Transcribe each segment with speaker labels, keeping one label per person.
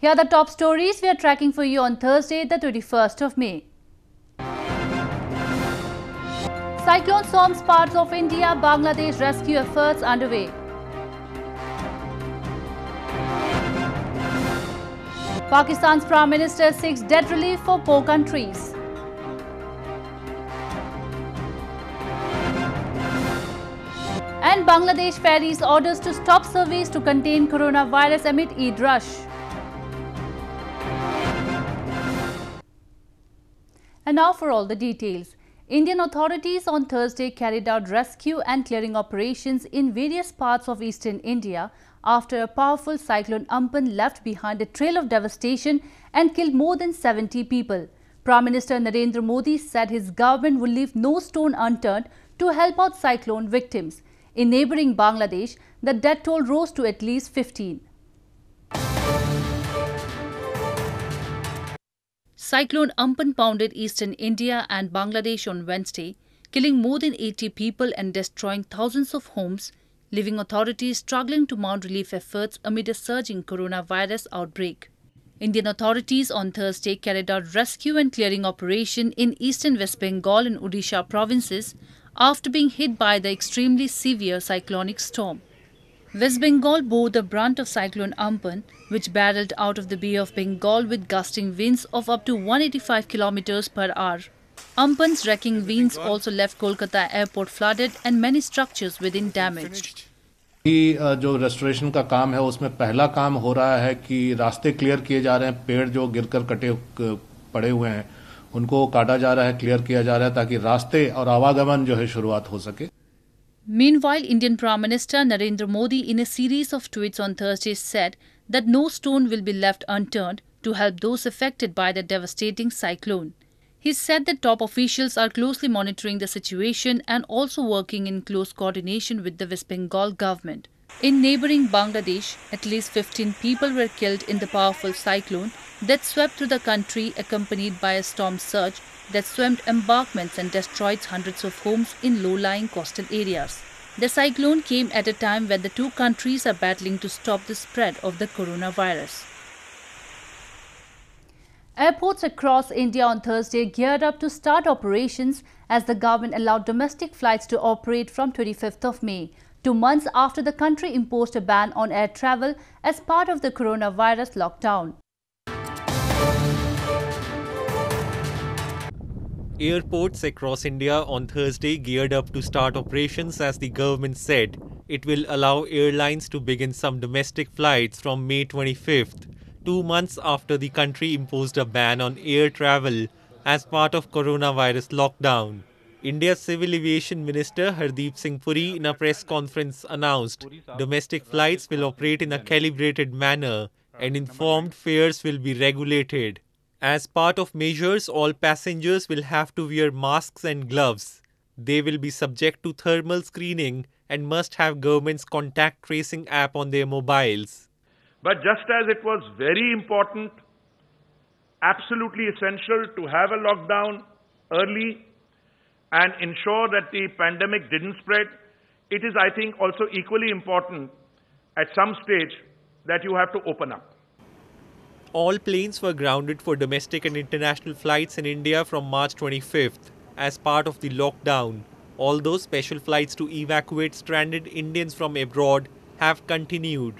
Speaker 1: Here are the top stories we are tracking for you on Thursday, the 21st of May. Cyclone storms parts of India, Bangladesh rescue efforts underway. Pakistan's Prime Minister seeks debt relief for poor countries. And Bangladesh ferries orders to stop service to contain coronavirus amid Eid rush. And now for all the details. Indian authorities on Thursday carried out rescue and clearing operations in various parts of eastern India after a powerful cyclone Ampan left behind a trail of devastation and killed more than 70 people. Prime Minister Narendra Modi said his government will leave no stone unturned to help out cyclone victims. In neighbouring Bangladesh, the death toll rose to at least 15. Cyclone Umpan pounded eastern India and Bangladesh on Wednesday, killing more than 80 people and destroying thousands of homes, leaving authorities struggling to mount relief efforts amid a surging coronavirus outbreak. Indian authorities on Thursday carried out rescue and clearing operation in eastern West Bengal and Odisha provinces after being hit by the extremely severe cyclonic storm. West Bengal bore the brunt of Cyclone Ampan, which barreled out of the Bay of Bengal with gusting winds of up to 185 kilometers per hour. Ampan's wrecking winds also left Kolkata airport flooded and many structures within damaged.
Speaker 2: The restoration work is काम है उसमें पहला काम हो रहा है कि रास्ते क्लियर trees. जा are हैं पेड़ जो गिरकर कटे पड़े हुए हैं उनको काटा जा रहा है क्लियर किया जा रहा है ताकि रास्ते और आवागमन जो है शुरुआत हो सके
Speaker 1: Meanwhile, Indian Prime Minister Narendra Modi, in a series of tweets on Thursday, said that no stone will be left unturned to help those affected by the devastating cyclone. He said that top officials are closely monitoring the situation and also working in close coordination with the West Bengal government. In neighboring Bangladesh, at least 15 people were killed in the powerful cyclone that swept through the country accompanied by a storm surge that swamped embankments and destroyed hundreds of homes in low-lying coastal areas. The cyclone came at a time when the two countries are battling to stop the spread of the coronavirus. Airports across India on Thursday geared up to start operations as the government allowed domestic flights to operate from 25th of May, two months after the country imposed a ban on air travel as part of the coronavirus lockdown.
Speaker 2: Airports across India on Thursday geared up to start operations as the government said it will allow airlines to begin some domestic flights from May 25th, two months after the country imposed a ban on air travel as part of coronavirus lockdown. India's Civil Aviation Minister Hardeep Singh Puri in a press conference announced domestic flights will operate in a calibrated manner and informed fares will be regulated. As part of measures, all passengers will have to wear masks and gloves. They will be subject to thermal screening and must have government's contact tracing app on their mobiles. But just as it was very important, absolutely essential to have a lockdown early and ensure that the pandemic didn't spread, it is, I think, also equally important at some stage that you have to open up all planes were grounded for domestic and international flights in India from March 25th as part of the lockdown, although special flights to evacuate stranded Indians from abroad have continued.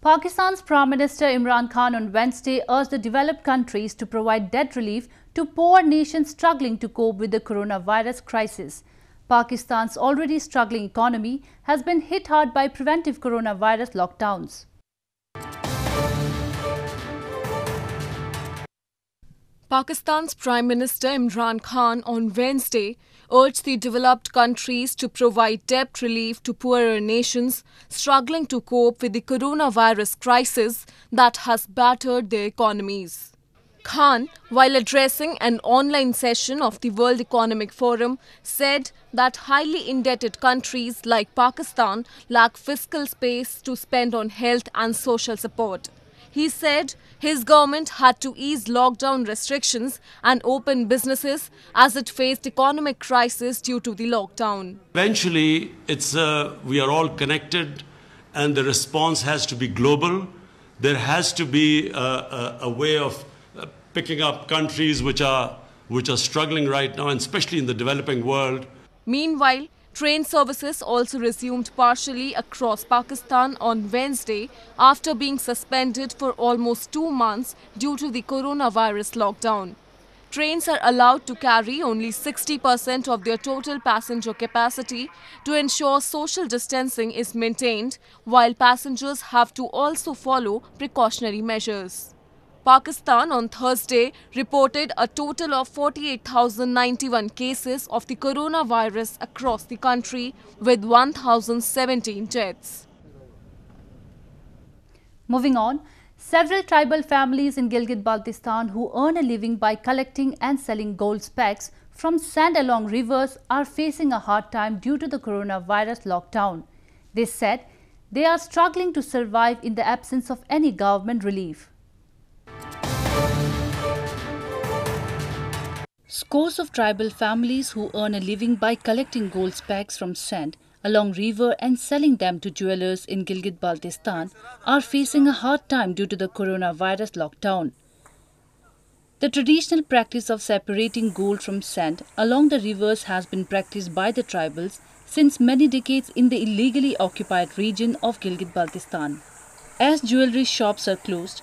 Speaker 1: Pakistan's Prime Minister Imran Khan on Wednesday urged the developed countries to provide debt relief to poor nations struggling to cope with the coronavirus crisis. Pakistan's already struggling economy has been hit hard by preventive coronavirus lockdowns.
Speaker 3: Pakistan's Prime Minister Imran Khan on Wednesday urged the developed countries to provide debt relief to poorer nations struggling to cope with the coronavirus crisis that has battered their economies. Khan, while addressing an online session of the World Economic Forum, said that highly indebted countries like Pakistan lack fiscal space to spend on health and social support. He said his government had to ease lockdown restrictions and open businesses as it faced economic crisis due to the lockdown.
Speaker 2: Eventually, it's, uh, we are all connected and the response has to be global. There has to be a, uh, a, uh, a way of picking up countries which are, which are struggling right now, and especially in the developing world.
Speaker 3: Meanwhile, Train services also resumed partially across Pakistan on Wednesday after being suspended for almost two months due to the coronavirus lockdown. Trains are allowed to carry only 60% of their total passenger capacity to ensure social distancing is maintained, while passengers have to also follow precautionary measures. Pakistan on Thursday reported a total of 48,091 cases of the coronavirus across the country with 1,017 deaths.
Speaker 1: Moving on, Several tribal families in Gilgit-Baltistan who earn a living by collecting and selling gold specks from sand along rivers are facing a hard time due to the coronavirus lockdown. They said they are struggling to survive in the absence of any government relief. Scores of tribal families who earn a living by collecting gold specks from sand along river and selling them to jewelers in Gilgit-Baltistan are facing a hard time due to the coronavirus lockdown. The traditional practice of separating gold from sand along the rivers has been practiced by the tribals since many decades in the illegally occupied region of Gilgit-Baltistan. As jewelry shops are closed,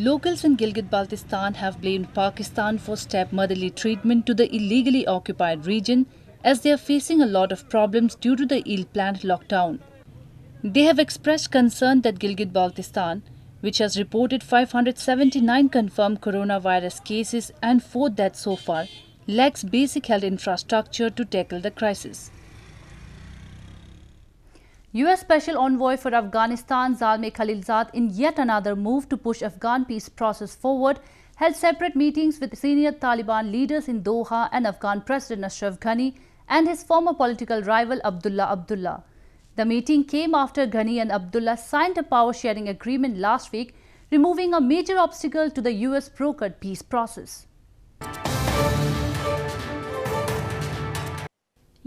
Speaker 1: Locals in Gilgit-Baltistan have blamed Pakistan for stepmotherly treatment to the illegally occupied region as they are facing a lot of problems due to the ill plant lockdown. They have expressed concern that Gilgit-Baltistan, which has reported 579 confirmed coronavirus cases and 4 deaths so far, lacks basic health infrastructure to tackle the crisis. U.S. Special Envoy for Afghanistan Zalmay Khalilzad, in yet another move to push Afghan peace process forward, held separate meetings with senior Taliban leaders in Doha and Afghan President Ashraf Ghani and his former political rival Abdullah Abdullah. The meeting came after Ghani and Abdullah signed a power-sharing agreement last week, removing a major obstacle to the U.S.-brokered peace process.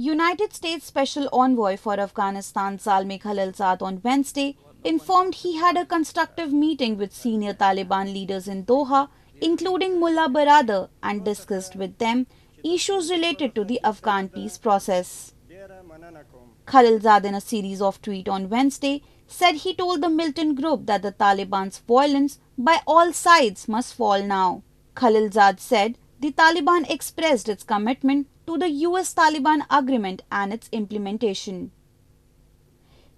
Speaker 1: United States Special Envoy
Speaker 4: for Afghanistan Salmi Khalilzad on Wednesday informed he had a constructive meeting with senior Taliban leaders in Doha, including Mullah Baradar, and discussed with them issues related to the Afghan peace process. Khalilzad, in a series of tweets on Wednesday, said he told the Milton group that the Taliban's violence by all sides must fall now. Khalilzad said the Taliban expressed its commitment to the US Taliban agreement and its implementation.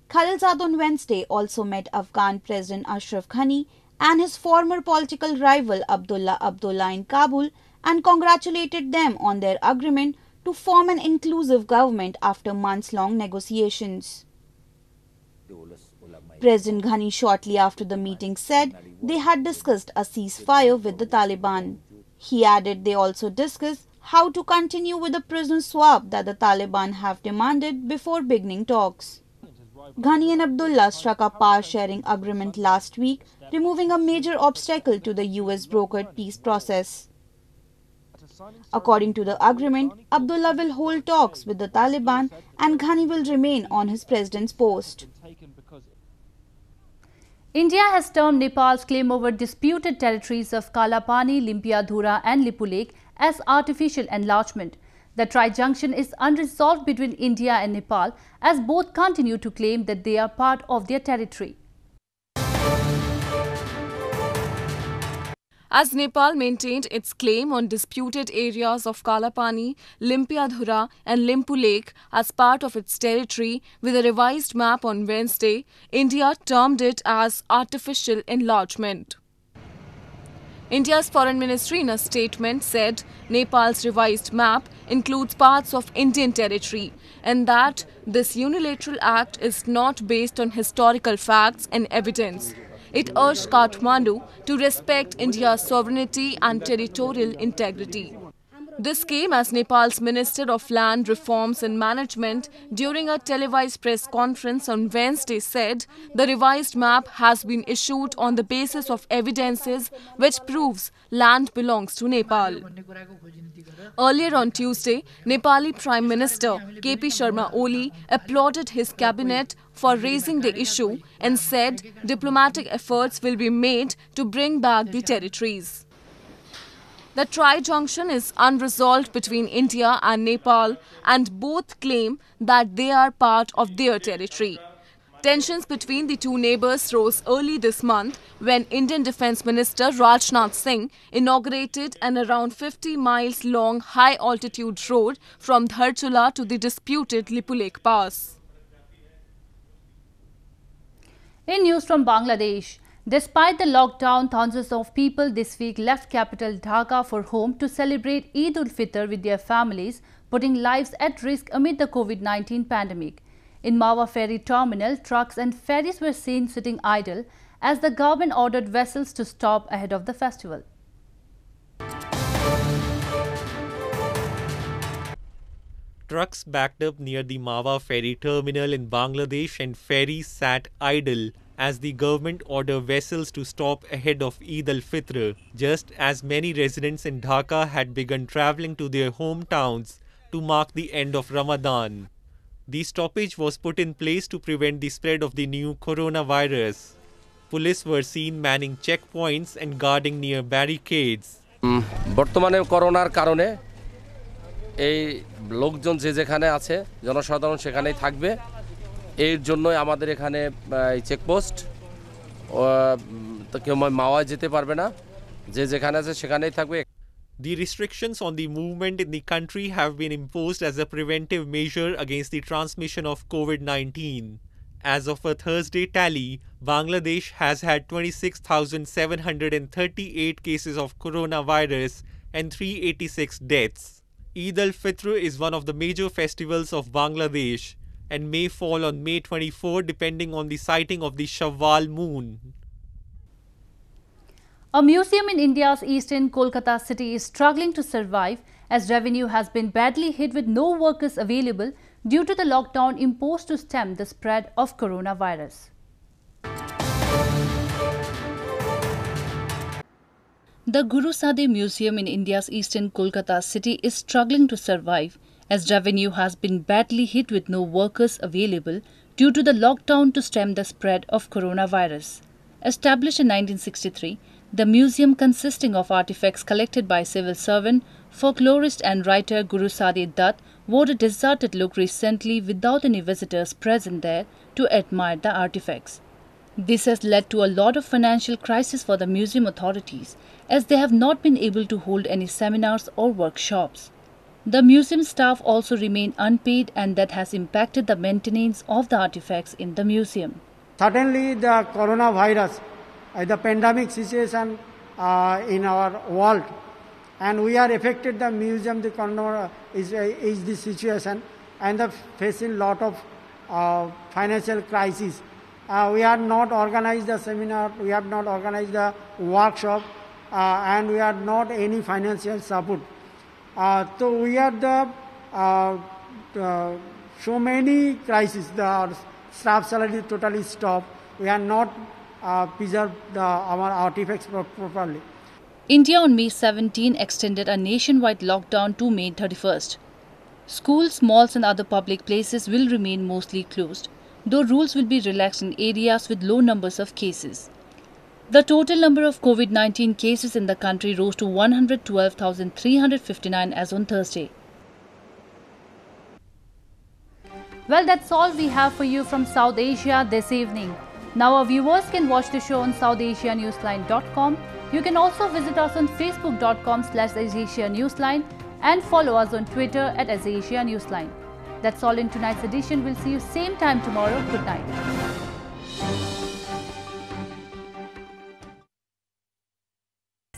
Speaker 4: Khalilzad on Wednesday also met Afghan President Ashraf Ghani and his former political rival Abdullah Abdullah in Kabul and congratulated them on their agreement to form an inclusive government after months long negotiations. President Ghani, shortly after the meeting, said they had discussed a ceasefire with the Taliban. He added they also discussed how to continue with the prison swap that the Taliban have demanded before beginning talks. Ghani and Abdullah struck a power-sharing agreement last week, removing a major obstacle to the US-brokered peace process. According to the agreement, Abdullah will hold talks with the Taliban and Ghani will
Speaker 1: remain on his president's post. India has termed Nepal's claim over disputed territories of Kalapani, Limpiadhura and Lipulek as artificial enlargement. The trijunction is unresolved between India and Nepal as both continue to claim that they are part of their territory.
Speaker 3: As Nepal maintained its claim on disputed areas of Kalapani, Limpiadhura and Limpu Lake as part of its territory with a revised map on Wednesday, India termed it as artificial enlargement. India's foreign ministry in a statement said Nepal's revised map includes parts of Indian territory and that this unilateral act is not based on historical facts and evidence. It urged Kathmandu to respect India's sovereignty and territorial integrity. This came as Nepal's Minister of Land Reforms and Management during a televised press conference on Wednesday said the revised map has been issued on the basis of evidences which proves land belongs to Nepal. Earlier on Tuesday, Nepali Prime Minister KP Sharma Oli applauded his cabinet for raising the issue and said diplomatic efforts will be made to bring back the territories. The tri-junction is unresolved between India and Nepal and both claim that they are part of their territory. Tensions between the two neighbours rose early this month when Indian Defence Minister Rajnath Singh inaugurated an around 50 miles long high-altitude road from Dharchula to the disputed Lipulek Pass. In news from Bangladesh, Despite
Speaker 1: the lockdown, thousands of people this week left capital Dhaka for home to celebrate Eid ul Fitr with their families, putting lives at risk amid the COVID-19 pandemic. In Mawa ferry terminal, trucks and ferries were seen sitting idle as the government ordered vessels to stop ahead of the festival.
Speaker 2: Trucks backed up near the Mawa ferry terminal in Bangladesh and ferries sat idle as the government order vessels to stop ahead of Eid al-Fitr, just as many residents in Dhaka had begun traveling to their hometowns to mark the end of Ramadan. The stoppage was put in place to prevent the spread of the new coronavirus. Police were seen manning checkpoints and guarding near barricades. বর্তমানে করোনার কারণে এই লোকজন যে যেখানে আছে জনসাধারণ সেখানেই থাকবে এর আমাদের এখানে চেকপোস্ট মাওয়া যেতে পারবে না যে যেখানে আছে সেখানেই থাকবে The restrictions on the movement in the country have been imposed as a preventive measure against the transmission of COVID 19. As of a Thursday tally, Bangladesh has had 26,738 cases of coronavirus and 386 deaths. Eid al Fitr is one of the major festivals of Bangladesh and may fall on May 24 depending on the sighting of the Shawwal moon.
Speaker 1: A museum in India's eastern Kolkata city is struggling to survive as revenue has been badly hit with no workers available due to the lockdown imposed to stem the spread of coronavirus. The Guru Sade Museum in India's eastern Kolkata city is struggling to survive as revenue has been badly hit with no workers available due to the lockdown to stem the spread of coronavirus. Established in 1963, the museum consisting of artifacts collected by civil servant, folklorist and writer Guru Sadi Dutt wore a deserted look recently without any visitors present there to admire the artifacts. This has led to a lot of financial crisis for the museum authorities as they have not been able to hold any seminars or workshops. The museum staff also remain unpaid and that has impacted the maintenance of the artifacts in the museum.
Speaker 2: Suddenly, the coronavirus, uh, the pandemic situation uh, in our world and we are affected the museum, the corona uh, is, uh, is the situation and the facing lot of uh, financial crisis. Uh, we have not organized the seminar, we have not organized the workshop uh, and we have not any financial support. Uh, so we had uh, uh, so many crises. The staff salary totally stopped. We are not uh, preserved the, our artifacts properly.
Speaker 1: India on May 17 extended a nationwide lockdown to May 31st. Schools, malls and other public places will remain mostly closed, though rules will be relaxed in areas with low numbers of cases. The total number of COVID 19 cases in the country rose to 112,359 as on Thursday. Well, that's all we have for you from South Asia this evening. Now, our viewers can watch the show on SouthAsiaNewsline.com. You can also visit us on Facebook.com slash Newsline and follow us on Twitter at Newsline. That's all in tonight's edition. We'll see you same time tomorrow. Good night.